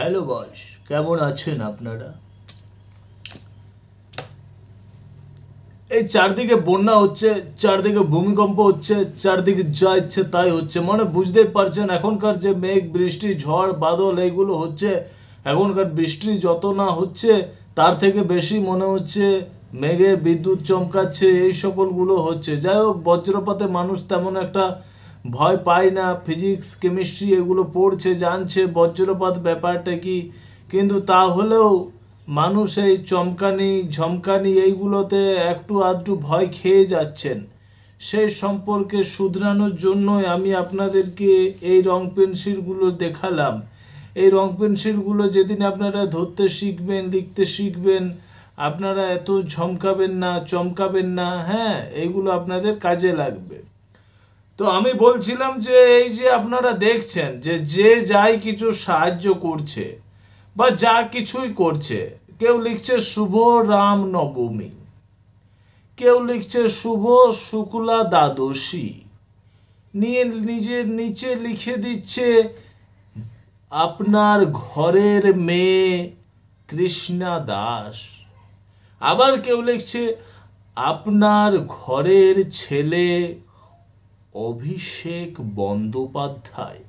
hello boss কেমন আছেন আপনারা এই চারদিকে বন্যা হচ্ছে চারদিকে ভূমিকম্প হচ্ছে চারদিকে যা ইচ্ছে তাই হচ্ছে মানে বুঝতেই পারছেন এখনকার যে মেঘ বৃষ্টি ঝড় বাদল এইগুলো হচ্ছে এখনকার বৃষ্টি যত না হচ্ছে তার থেকে বেশি মনে হচ্ছে মেঘে বিদ্যুৎ চমকাচ্ছে এই সকলগুলো হচ্ছে যাই হোক বজ্রপাতে মানুষ তেমন একটা ভয় পায় না ফিজিক্স কেমিস্ট্রি এগুলো পড়ছে জানছে বজ্রপাত ব্যাপারটা কি কিন্তু তাহলেও মানুষ এই চমকানি ঝমকানি এইগুলোতে একটু আধটু ভয় খেয়ে যাচ্ছেন সেই সম্পর্কে শুধরানোর জন্যই আমি আপনাদেরকে এই রং পেন্সিলগুলো দেখালাম এই রং পেন্সিলগুলো যেদিন আপনারা ধরতে শিখবেন লিখতে শিখবেন আপনারা এত ঝমকাবেন না চমকাবেন না হ্যাঁ এইগুলো আপনাদের কাজে লাগবে তো আমি বলছিলাম যে এই যে আপনারা দেখছেন যে যে যাই কিছু সাহায্য করছে বা যা কিছুই করছে কেউ লিখছে শুভ রাম নবমী কেউ লিখছে শুভ শুক্লা দ্বাদশী নিয়ে নিজের নিচে লিখে দিচ্ছে আপনার ঘরের মেয়ে কৃষ্ণা দাস আবার কেউ লিখছে আপনার ঘরের ছেলে অভিষেক বন্দ্যোপাধ্যায়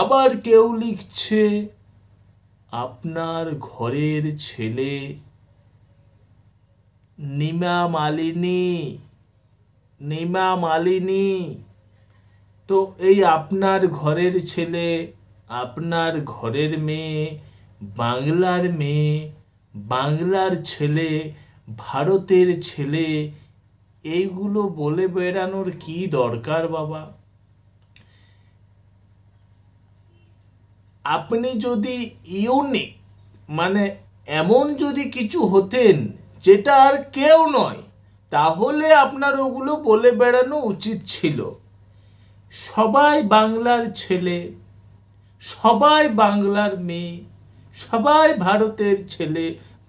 আবার কেউ লিখছে আপনার ঘরের ছেলে নিমা মালিনী নিমা মালিনী তো এই আপনার ঘরের ছেলে আপনার ঘরের মেয়ে বাংলার মেয়ে বাংলার ছেলে ভারতের ছেলে এইগুলো বলে বেড়ানোর কি দরকার বাবা আপনি যদি ইউনিক মানে এমন যদি কিছু হতেন যেটা আর কেউ নয় তাহলে আপনার ওগুলো বলে বেড়ানো উচিত ছিল সবাই বাংলার ছেলে সবাই বাংলার মেয়ে সবাই ভারতের ছেলে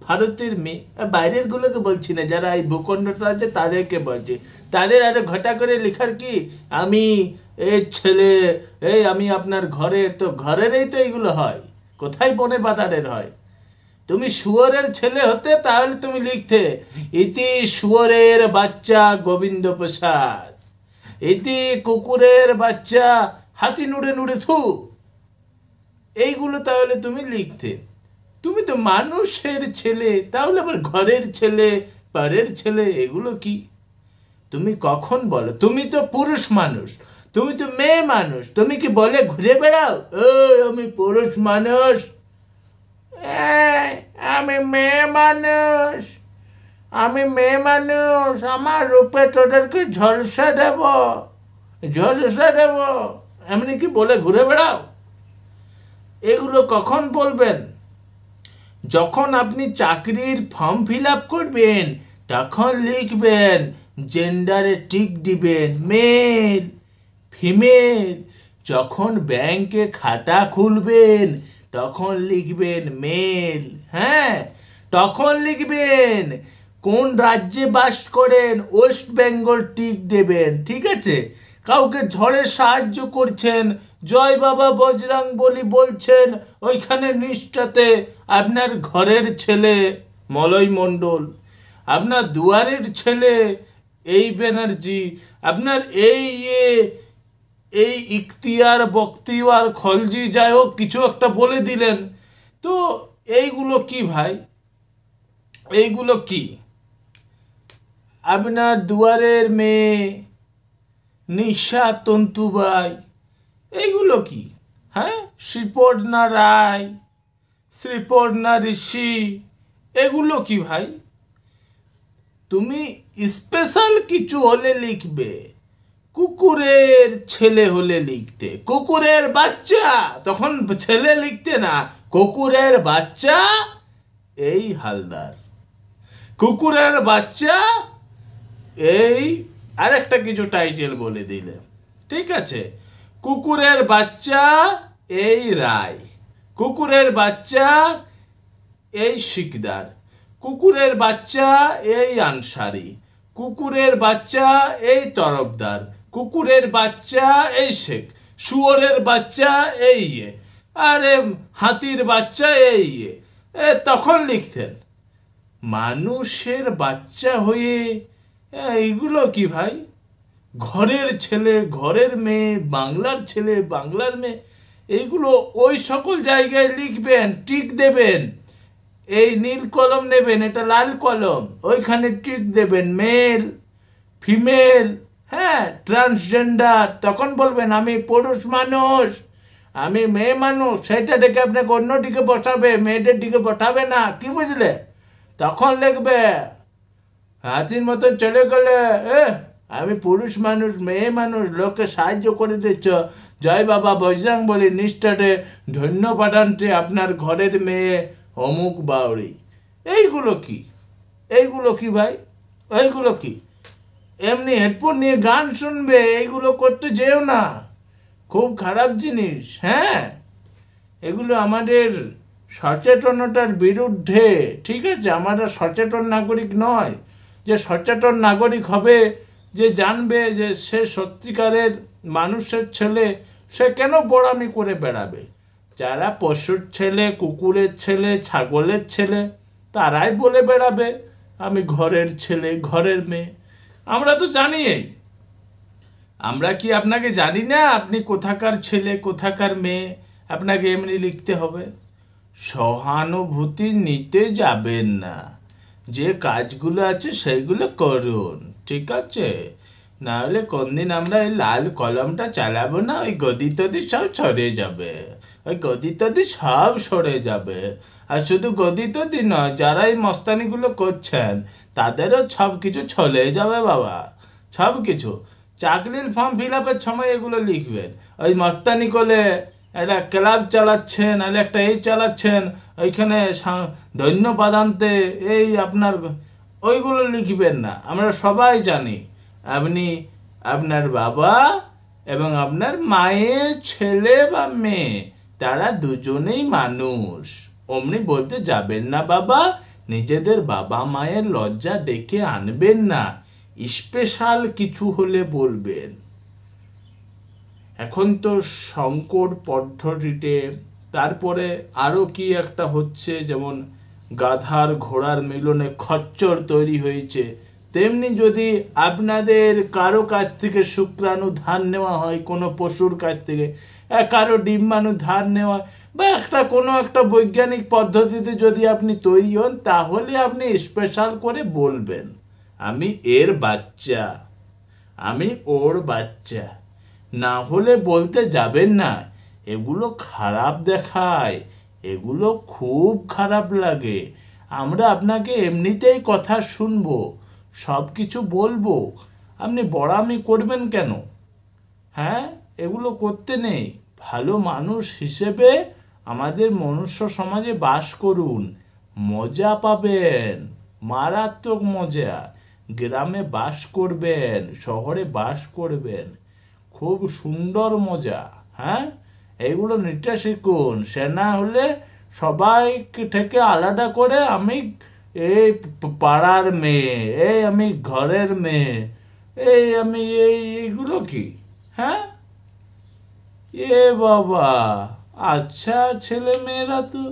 ভারতের মেয়ে বাইরেরগুলোকে বলছি না যারা এই ভূখণ্ডটা আছে তাদেরকে বলছে তাদের আরে ঘটা করে লেখার কি আমি এ ছেলে এই আমি আপনার ঘরের তো ঘরেরই তো এইগুলো হয় কোথায় বনে বাতারের হয় তুমি শুয়োরের ছেলে হতে তাহলে তুমি লিখতে ইতি শুয়োরের বাচ্চা গোবিন্দ প্রসাদ ইতি কুকুরের বাচ্চা হাতি নুড়ে নুড়ে থু এইগুলো তাহলে তুমি লিখতে তুমি তো মানুষের ছেলে তাহলে আবার ঘরের ছেলে পরের ছেলে এগুলো কি তুমি কখন বলো তুমি তো পুরুষ মানুষ তুমি তো মেয়ে মানুষ তুমি কি বলে ঘুরে বেড়াও ও আমি পুরুষ মানুষ আমি মেয়ে মানুষ আমি মেয়ে মানুষ আমার রূপে তোদেরকে ঝলসা দেব ঝলসা দেব এমনি কি বলে ঘুরে বেড়াও এগুলো কখন বলবেন যখন আপনি চাকরির ফর্ম ফিল আপ করবেন তখন লিখবেন জেন্ডারে টিক দিবেন মেল ফিমেল যখন ব্যাংকে খাতা খুলবেন তখন লিখবেন মেল হ্যাঁ তখন লিখবেন কোন রাজ্যে বাস করেন ওয়েস্ট বেঙ্গল টিক দেবেন ঠিক আছে কাউকে ঝড়ে সাহায্য করছেন জয় বাবা বজরাং বলি বলছেন ওইখানে নিষ্ঠাতে আপনার ঘরের ছেলে মলয় মণ্ডল আপনার দুয়ারের ছেলে এই ব্যানার্জি আপনার এই এই ইখতিয়ার বক্তিয়ার খলজি যাই হোক কিছু একটা বলে দিলেন তো এইগুলো কি ভাই এইগুলো কি আপনার দুয়ারের মেয়ে নিশা তন্তুবাই এইগুলো কি হ্যাঁ শ্রীপর্ণা রায় শ্রীপর্ণা ঋষি এগুলো কি ভাই তুমি স্পেশাল কিছু হলে লিখবে কুকুরের ছেলে হলে লিখতে কুকুরের বাচ্চা তখন ছেলে লিখতে না কুকুরের বাচ্চা এই হালদার কুকুরের বাচ্চা এই আরেকটা কিছু টাইটেল বলে দিলে ঠিক আছে কুকুরের বাচ্চা এই রায় কুকুরের বাচ্চা এই শিকদার কুকুরের বাচ্চা এই আনসারি কুকুরের বাচ্চা এই তরফদার কুকুরের বাচ্চা এই শেখ শুয়োরের বাচ্চা এই ইয়ে আরে হাতির বাচ্চা এই ইয়ে তখন লিখতেন মানুষের বাচ্চা হয়ে হ্যাঁ এইগুলো কি ভাই ঘরের ছেলে ঘরের মেয়ে বাংলার ছেলে বাংলার মেয়ে এইগুলো ওই সকল জায়গায় লিখবেন টিক দেবেন এই নীল কলম নেবেন এটা লাল কলম ওইখানে টিক দেবেন মেল ফিমেল হ্যাঁ ট্রান্সজেন্ডার তখন বলবেন আমি পুরুষ মানুষ আমি মেয়ে মানুষ সেটা ডেকে আপনাকে অন্যটিকে বসাবে মেয়েদের দিকে বসাবে না কি বুঝলে তখন লিখবে হাতির মতন চলে গেলে আমি পুরুষ মানুষ মেয়ে মানুষ লোককে সাহায্য করে দিচ্ছ জয় বাবা বজরাং বলি নিষ্ঠাটে ধন্য পাঠানটি আপনার ঘরের মেয়ে অমুক বাউরি এইগুলো কি এইগুলো কি ভাই এইগুলো কি এমনি হেডফোন নিয়ে গান শুনবে এইগুলো করতে যেও না খুব খারাপ জিনিস হ্যাঁ এগুলো আমাদের সচেতনতার বিরুদ্ধে ঠিক আছে আমরা সচেতন নাগরিক নয় যে সচেতন নাগরিক হবে যে জানবে যে সে সত্যিকারের মানুষের ছেলে সে কেন বড়ামি করে বেড়াবে যারা পশুর ছেলে কুকুরের ছেলে ছাগলের ছেলে তারাই বলে বেড়াবে আমি ঘরের ছেলে ঘরের মেয়ে আমরা তো জানি এই আমরা কি আপনাকে জানি না আপনি কোথাকার ছেলে কোথাকার মেয়ে আপনাকে এমনি লিখতে হবে সহানুভূতি নিতে যাবেন না যে কাজগুলো আছে সেইগুলো করুন ঠিক আছে নাহলে কোনদিন আমরা এই লাল কলমটা চালাবো না ওই গদি তদি সব সরে যাবে ওই গদি তদি সব সরে যাবে আর শুধু গদি তদি নয় যারা এই মস্তানিগুলো করছেন তাদেরও সব কিছু চলে যাবে বাবা সব কিছু চাকরির ফর্ম ফিল আপের সময় এগুলো লিখবেন ওই মস্তানি করলে একটা ক্লাব চালাচ্ছেন আর একটা এই চালাচ্ছেন ওইখানে ধন্যবাদ আনতে এই আপনার ওইগুলো লিখবেন না আমরা সবাই জানি আপনি আপনার বাবা এবং আপনার মায়ের ছেলে বা মেয়ে তারা দুজনেই মানুষ অমনি বলতে যাবেন না বাবা নিজেদের বাবা মায়ের লজ্জা ডেকে আনবেন না স্পেশাল কিছু হলে বলবেন এখন তো সংকট পদ্ধতিতে তারপরে আরও কি একটা হচ্ছে যেমন গাধার ঘোড়ার মিলনে খচ্চর তৈরি হয়েছে তেমনি যদি আপনাদের কারো কাছ থেকে শুক্রাণু ধান নেওয়া হয় কোনো পশুর কাছ থেকে কারো ডিম্বাণু ধার নেওয়া বা একটা কোনো একটা বৈজ্ঞানিক পদ্ধতিতে যদি আপনি তৈরি হন তাহলে আপনি স্পেশাল করে বলবেন আমি এর বাচ্চা আমি ওর বাচ্চা না হলে বলতে যাবেন না এগুলো খারাপ দেখায় এগুলো খুব খারাপ লাগে আমরা আপনাকে এমনিতেই কথা শুনবো সব কিছু বলবো আপনি বড়ামি করবেন কেন হ্যাঁ এগুলো করতে নেই ভালো মানুষ হিসেবে আমাদের মনুষ্য সমাজে বাস করুন মজা পাবেন মারাত্মক মজা গ্রামে বাস করবেন শহরে বাস করবেন খুব সুন্দর মজা হ্যাঁ এইগুলো নিতে শিখুন সে না হলে সবাই থেকে আলাদা করে আমি এই পাড়ার মেয়ে এই আমি ঘরের মেয়ে এই আমি এই এইগুলো কি হ্যাঁ এ বাবা আচ্ছা ছেলে মেয়েরা তো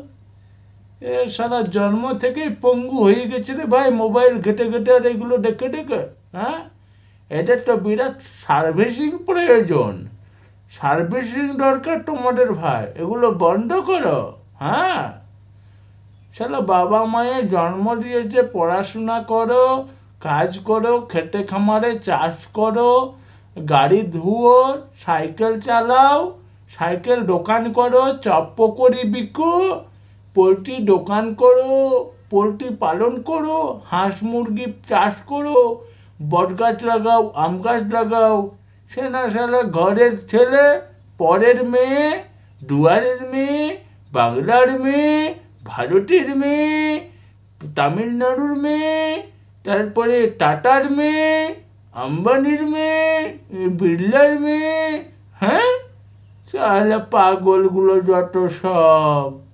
এ সারা জন্ম থেকেই পঙ্গু হয়ে গেছে রে ভাই মোবাইল ঘেটে ঘেটে আর এগুলো ডেকে ডেকে হ্যাঁ এদের তো বিরাট সার্ভিসিং প্রয়োজন সার্ভিসিং দরকার তোমাদের ভাই এগুলো বন্ধ করো হ্যাঁ চলো বাবা মায়ের জন্ম দিয়েছে পড়াশোনা করো কাজ করো খেটে খামারে চাষ করো গাড়ি ধুও সাইকেল চালাও সাইকেল দোকান করো চপ পকড়ি বিকো পোলট্রি দোকান করো পোলট্রি পালন করো হাঁস মুরগি চাষ করো বট গাছ লাগাও আম গাছ লাগাও সে না সারা ঘরের ছেলে পরের মেয়ে দুয়ারের মেয়ে বাংলার মেয়ে ভারতের মেয়ে তামিলনাড়ুর মেয়ে তারপরে টাটার মেয়ে আম্বানির মেয়ে বিড়লার মেয়ে হ্যাঁ তাহলে পাগলগুলো যত সব